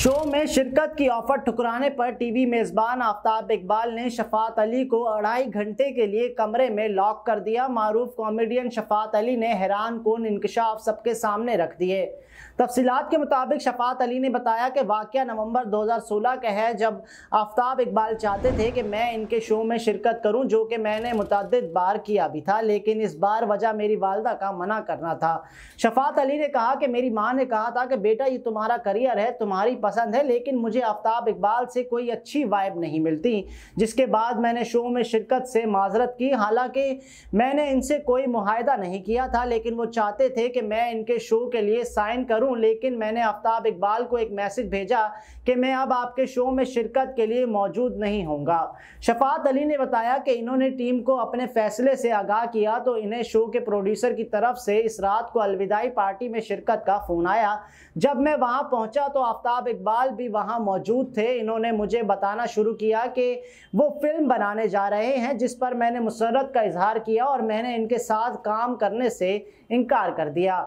show में शिरकत की ऑफर ठुकराने पर टीवी मेजबान आफ्ताब इकबाल ने शफात अली को अढ़ाई घंटे के लिए कमरे में लॉक कर दिया मारूफ कॉमेडियन शफात अली ने हैरान कौन इंकशाफ सबके सामने रख दिए तफसीत के मुताबिक शफात अली ने बताया कि वाक़ नवंबर 2016 का है जब आफ्ताब इकबाल चाहते थे कि मैं इनके शो में शिरकत करूं जो कि मैंने मुतद बार किया भी था लेकिन इस बार वजह मेरी वालदा का मना करना था शफात अली ने कहा कि मेरी माँ ने कहा था कि बेटा ये तुम्हारा करियर है तुम्हारी पसंद है लेकिन मुझे आफ्ताब इकबाल से कोई अच्छी वाइब नहीं मिलती जिसके बाद मैंने शो में शिरकत से माजरत की हालांकि मैंने इनसे कोई माहदा नहीं किया था लेकिन वो चाहते थे कि मैं इनके शो के लिए साइन करूँ लेकिन मैंने आफ्ताब इकबाल को एक मैसेज भेजा कि मैं अब आपके शो में शिरकत के लिए मौजूद नहीं होंगा शफात अली ने बताया कि इन्होंने टीम को अपने फैसले से आगाह किया तो इन्हें शो के प्रोड्यूसर की तरफ से इस रात को अलविदाई पार्टी में शिरकत का फ़ोन आया जब मैं वहां पहुंचा तो आफ्ताब इकबाल भी वहाँ मौजूद थे इन्होंने मुझे बताना शुरू किया कि वो फिल्म बनाने जा रहे हैं जिस पर मैंने मुसरत का इजहार किया और मैंने इनके साथ काम करने से इनकार कर दिया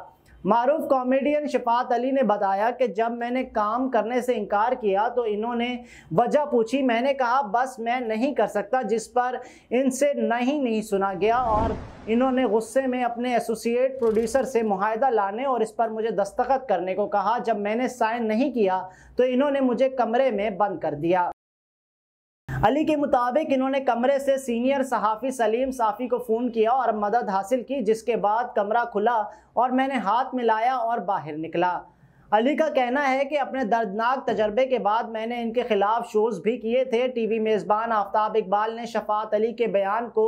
मारूफ कॉमेडियन शिफात अली ने बताया कि जब मैंने काम करने से इनकार किया तो इन्होंने वजह पूछी मैंने कहा बस मैं नहीं कर सकता जिस पर इनसे नहीं नहीं सुना गया और इन्होंने गुस्से में अपने एसोसिएट प्रोड्यूसर से माहदा लाने और इस पर मुझे दस्तखत करने को कहा जब मैंने साइन नहीं किया तो इन्होंने मुझे कमरे में बंद कर दिया अली के मुताबिक इन्होंने कमरे से सीनियर सहाफ़ी सलीम साफ़ी को फ़ोन किया और मदद हासिल की जिसके बाद कमरा खुला और मैंने हाथ मिलाया और बाहर निकला अली का कहना है कि अपने दर्दनाक तजर्बे के बाद मैंने इनके खिलाफ शोज़ भी किए थे टीवी मेज़बान आफ्ताब इकबाल ने शफात अली के बयान को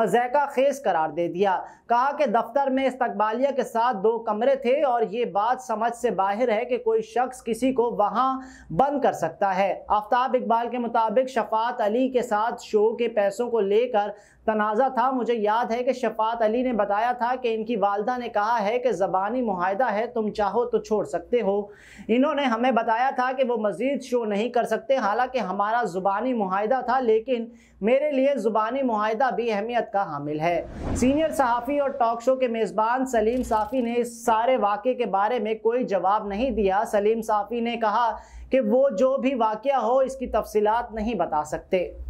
मजैका खेज करार दे दिया कहा कि दफ्तर में इस्तबालिया के साथ दो कमरे थे और ये बात समझ से बाहर है कि कोई शख्स किसी को वहाँ बंद कर सकता है आफ्ताब इकबाल के मुताबिक शफात अली के साथ शो के पैसों को लेकर तनाज़ा था मुझे याद है कि शफात अली ने बताया था कि इनकी वालदा ने कहा है कि ज़बानी माहदा है तुम चाहो तो छोड़ सकते हो हो इन्होंने हमें बताया था कि वो मज़ीद शो नहीं कर सकते हालांकि हमारा ज़ुबानी माहिदा था लेकिन मेरे लिए ज़ुबानी माहिदा भी अहमियत का हामिल है सीनियर सहाफ़ी और टॉक शो के मेज़बान सलीम साफ़ी ने इस सारे वाक़े के बारे में कोई जवाब नहीं दिया सलीम साफ़ी ने कहा कि वो जो भी वाक़ हो इसकी तफसलत नहीं बता सकते